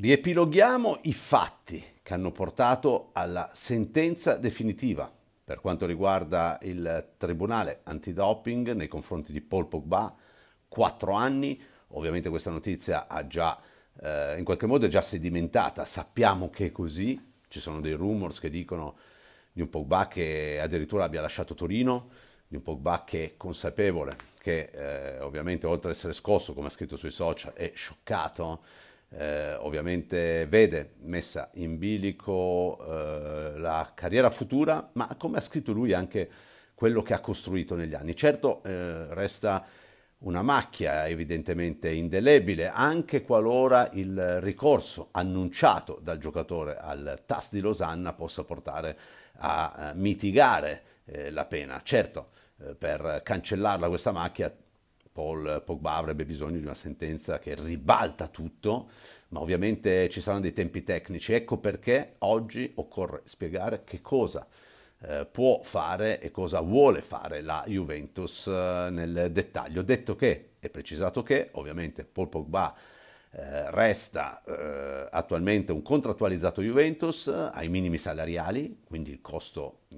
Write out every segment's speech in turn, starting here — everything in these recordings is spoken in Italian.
Riepiloghiamo i fatti che hanno portato alla sentenza definitiva per quanto riguarda il tribunale antidoping nei confronti di Paul Pogba, quattro anni, ovviamente questa notizia ha già, eh, in qualche modo è già sedimentata, sappiamo che è così, ci sono dei rumors che dicono di un Pogba che addirittura abbia lasciato Torino, di un Pogba che è consapevole, che eh, ovviamente oltre ad essere scosso, come ha scritto sui social, è scioccato eh, ovviamente vede messa in bilico eh, la carriera futura, ma come ha scritto lui anche quello che ha costruito negli anni. Certo eh, resta una macchia evidentemente indelebile anche qualora il ricorso annunciato dal giocatore al TAS di Losanna possa portare a eh, mitigare eh, la pena. Certo, eh, per cancellarla questa macchia Paul Pogba avrebbe bisogno di una sentenza che ribalta tutto, ma ovviamente ci saranno dei tempi tecnici. Ecco perché oggi occorre spiegare che cosa eh, può fare e cosa vuole fare la Juventus eh, nel dettaglio. Detto che, è precisato che, ovviamente Paul Pogba eh, resta eh, attualmente un contrattualizzato Juventus eh, ai minimi salariali, quindi il costo eh,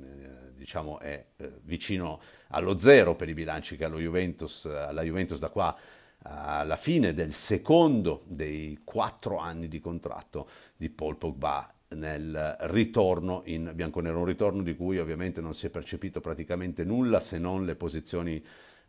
diciamo è eh, vicino allo zero per i bilanci che Juventus, alla Juventus da qua alla fine del secondo dei quattro anni di contratto di Paul Pogba nel ritorno in bianconero, un ritorno di cui ovviamente non si è percepito praticamente nulla se non le posizioni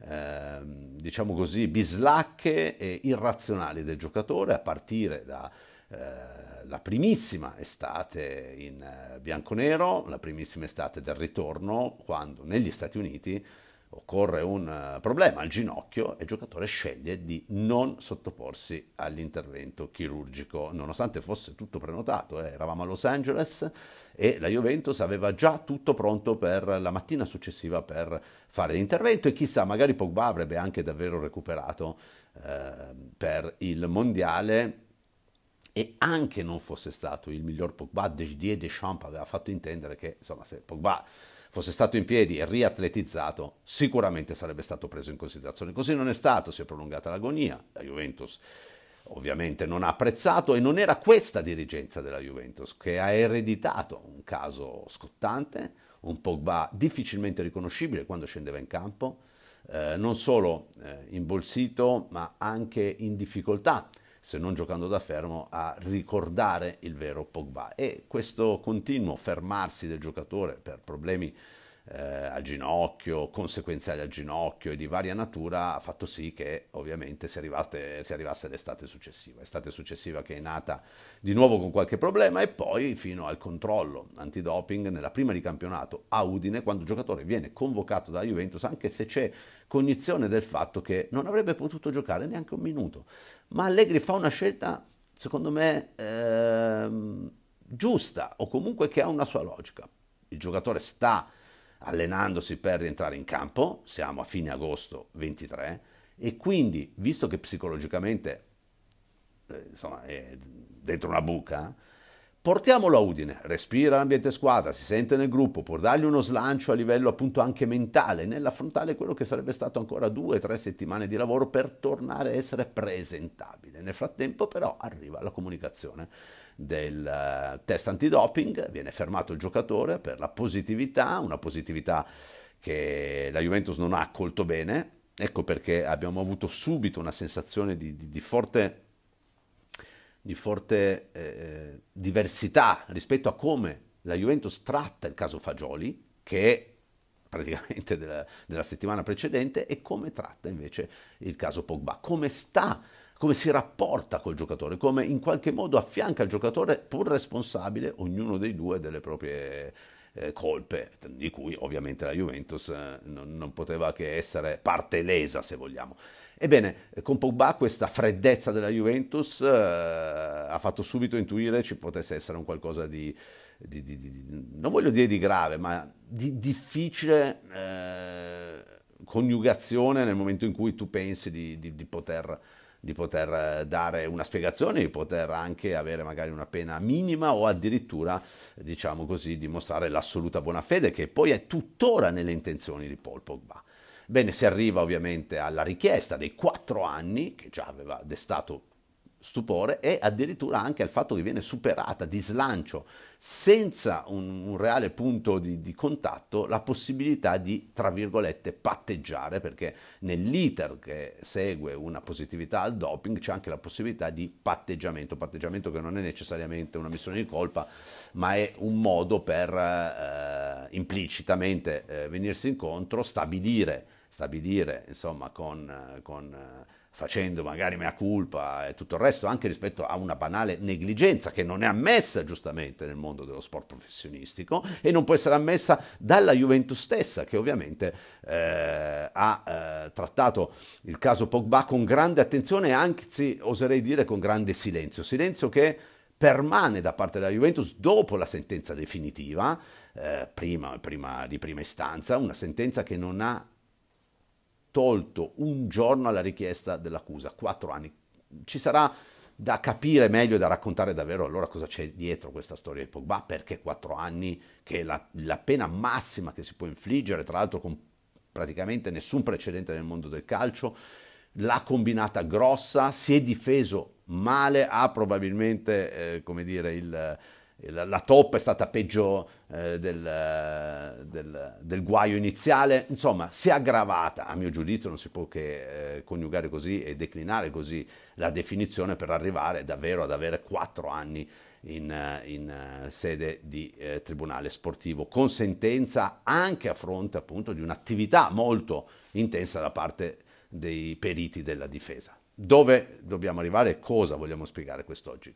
Ehm, diciamo così, bislacche e irrazionali del giocatore a partire da eh, la primissima estate in eh, bianco-nero, la primissima estate del ritorno, quando negli Stati Uniti occorre un eh, problema al ginocchio e il giocatore sceglie di non sottoporsi all'intervento chirurgico, nonostante fosse tutto prenotato. Eh. Eravamo a Los Angeles e la Juventus aveva già tutto pronto per la mattina successiva per fare l'intervento e chissà, magari Pogba avrebbe anche davvero recuperato eh, per il mondiale e anche non fosse stato il miglior Pogba, Desdier Deschamps aveva fatto intendere che insomma se Pogba fosse stato in piedi e riatletizzato, sicuramente sarebbe stato preso in considerazione. Così non è stato, si è prolungata l'agonia. La Juventus ovviamente non ha apprezzato e non era questa dirigenza della Juventus che ha ereditato un caso scottante, un Pogba difficilmente riconoscibile quando scendeva in campo, eh, non solo eh, imbolsito ma anche in difficoltà se non giocando da fermo, a ricordare il vero Pogba. E questo continuo fermarsi del giocatore per problemi eh, al ginocchio, conseguenziali al ginocchio e di varia natura ha fatto sì che ovviamente si, arrivate, si arrivasse all'estate successiva, estate successiva che è nata di nuovo con qualche problema e poi fino al controllo antidoping nella prima di campionato a Udine quando il giocatore viene convocato dalla Juventus anche se c'è cognizione del fatto che non avrebbe potuto giocare neanche un minuto, ma Allegri fa una scelta secondo me ehm, giusta o comunque che ha una sua logica. Il giocatore sta allenandosi per rientrare in campo, siamo a fine agosto 23, e quindi, visto che psicologicamente eh, insomma, è dentro una buca, Portiamolo a Udine, respira l'ambiente squadra, si sente nel gruppo, può dargli uno slancio a livello appunto anche mentale nell'affrontare quello che sarebbe stato ancora due o tre settimane di lavoro per tornare a essere presentabile. Nel frattempo però arriva la comunicazione del eh, test antidoping, viene fermato il giocatore per la positività, una positività che la Juventus non ha accolto bene, ecco perché abbiamo avuto subito una sensazione di, di, di forte di forte eh, eh, diversità rispetto a come la Juventus tratta il caso Fagioli, che è praticamente della, della, settimana precedente, e come tratta invece il caso Pogba, come sta, come si rapporta col giocatore, come in qualche modo affianca il giocatore pur responsabile, ognuno dei due, delle proprie eh, colpe, di cui ovviamente la Juventus eh, non, non, poteva che essere parte lesa, se vogliamo. Ebbene, con Pogba questa freddezza della Juventus eh, ha fatto subito intuire ci potesse essere un qualcosa di, di, di, di non voglio dire di grave, ma di difficile eh, coniugazione nel momento in cui tu pensi di poter di poter eh, dare una spiegazione, di poter anche avere magari una pena minima o addirittura, diciamo così, dimostrare l'assoluta buona fede che poi è tuttora nelle intenzioni di Paul Pogba. Bene, si arriva ovviamente alla richiesta dei quattro anni, che già aveva destato stupore e addirittura anche al fatto che viene superata di slancio, senza un, un reale punto di, di, contatto, la possibilità di, tra virgolette, patteggiare, perché nell'iter che segue una positività al doping c'è anche la possibilità di patteggiamento, patteggiamento che non è necessariamente una missione di colpa, ma è un modo per eh, implicitamente eh, venirsi incontro, stabilire, stabilire insomma con... Eh, con eh, facendo magari mea culpa e tutto il resto, anche rispetto a una banale negligenza che non è ammessa giustamente nel mondo dello sport professionistico e non può essere ammessa dalla Juventus stessa, che ovviamente eh, ha eh, trattato il caso Pogba con grande attenzione e anzi oserei dire con grande silenzio, silenzio che permane da parte della Juventus dopo la sentenza definitiva, eh, prima, prima, di prima istanza, una sentenza che non ha tolto un giorno alla richiesta dell'accusa, quattro anni. Ci sarà da capire meglio e da raccontare davvero allora cosa c'è dietro questa storia di Pogba, perché quattro anni, che è la, la, pena massima che si può infliggere, tra l'altro con praticamente nessun precedente nel mondo del calcio, l'ha combinata grossa, si è difeso male, ha probabilmente, eh, come dire, il la, la toppa è stata peggio eh, del, del, del, guaio iniziale, insomma si è aggravata, a mio giudizio non si può che eh, coniugare così e declinare così la definizione per arrivare davvero ad avere quattro anni in, eh, in eh, sede di eh, tribunale sportivo, con sentenza anche a fronte appunto di un'attività molto intensa da parte dei periti della difesa. Dove dobbiamo arrivare e cosa vogliamo spiegare quest'oggi?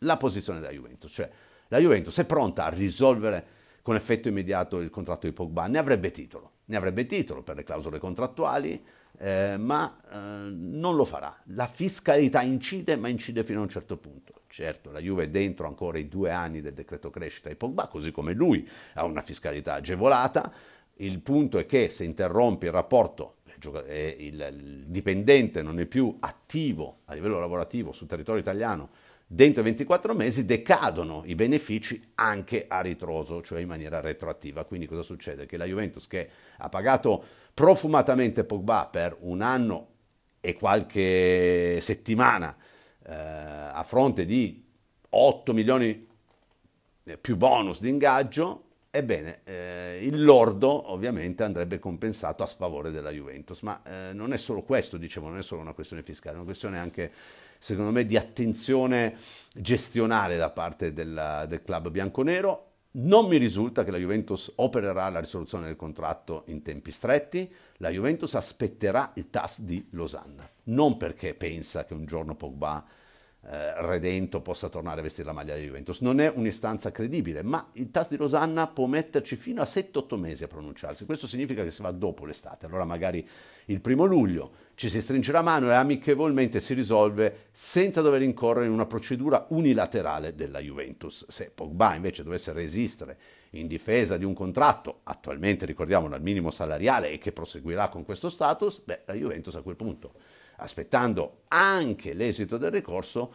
la posizione della Juventus, cioè la Juventus è pronta a risolvere con effetto immediato il contratto di Pogba, ne avrebbe titolo, ne avrebbe titolo per le clausole contrattuali, eh, ma eh, non lo farà. La fiscalità incide, ma incide fino a un certo punto. Certo, la Juve è dentro ancora i due anni del decreto crescita di Pogba, così come lui ha una fiscalità agevolata. Il punto è che se interrompe il rapporto il dipendente non è più attivo a livello lavorativo sul territorio italiano dentro i 24 mesi decadono i benefici anche a ritroso, cioè in maniera retroattiva. Quindi cosa succede? Che la Juventus che ha pagato profumatamente Pogba per un anno e qualche settimana eh, a fronte di 8 milioni eh, più bonus di ingaggio, Ebbene, eh, il lordo ovviamente andrebbe compensato a sfavore della Juventus, ma eh, non è solo questo, dicevo, non è solo una questione fiscale, è una questione anche, secondo me, di attenzione gestionale da parte della, del club bianconero. Non mi risulta che la Juventus opererà la risoluzione del contratto in tempi stretti, la Juventus aspetterà il TAS di Losanna, non perché pensa che un giorno Pogba eh, Redento possa tornare a vestire la maglia della Juventus. Non è un'istanza credibile, ma il TAS di Losanna può metterci fino a 7-8 mesi a pronunciarsi. Questo significa che si va dopo l'estate, allora magari il primo luglio ci si stringe la mano e amichevolmente si risolve senza dover incorrere in una procedura unilaterale della Juventus. Se Pogba invece dovesse resistere in difesa di un contratto, attualmente ricordiamolo al minimo salariale e che proseguirà con questo status, beh, la Juventus a quel punto aspettando anche l'esito del ricorso,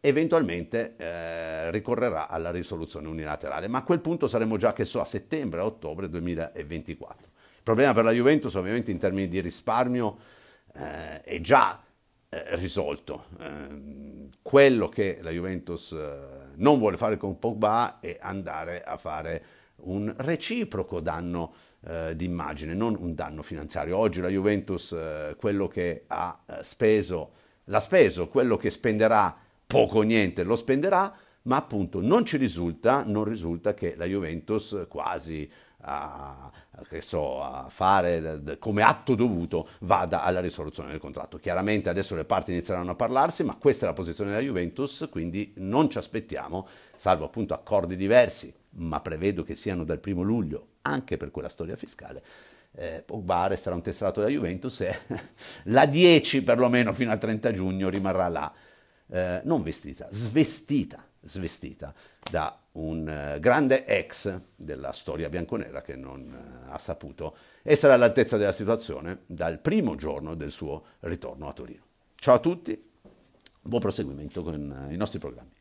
eventualmente eh, ricorrerà alla risoluzione unilaterale, ma a quel punto saremo già, che so, a settembre, a ottobre 2024. Il problema per la Juventus ovviamente in termini di risparmio eh, è già eh, risolto. Eh, quello che la Juventus eh, non vuole fare con Pogba è andare a fare un reciproco danno eh, d'immagine, non un danno finanziario. Oggi la Juventus eh, quello che ha eh, speso l'ha speso, quello che spenderà poco o niente lo spenderà, ma appunto non ci risulta, non risulta che la Juventus quasi a, so, a fare come atto dovuto vada alla risoluzione del contratto. Chiaramente adesso le parti inizieranno a parlarsi, ma questa è la posizione della Juventus, quindi non ci aspettiamo, salvo appunto accordi diversi, ma prevedo che siano dal primo luglio, anche per quella storia fiscale, eh, Pogba resterà un tesserato della Juventus e la 10 perlomeno fino al 30 giugno rimarrà là, eh, non vestita, svestita svestita da un eh, grande ex della storia bianconera che non eh, ha saputo essere all'altezza della situazione dal primo giorno del suo ritorno a Torino. Ciao a tutti, buon proseguimento con eh, i nostri programmi.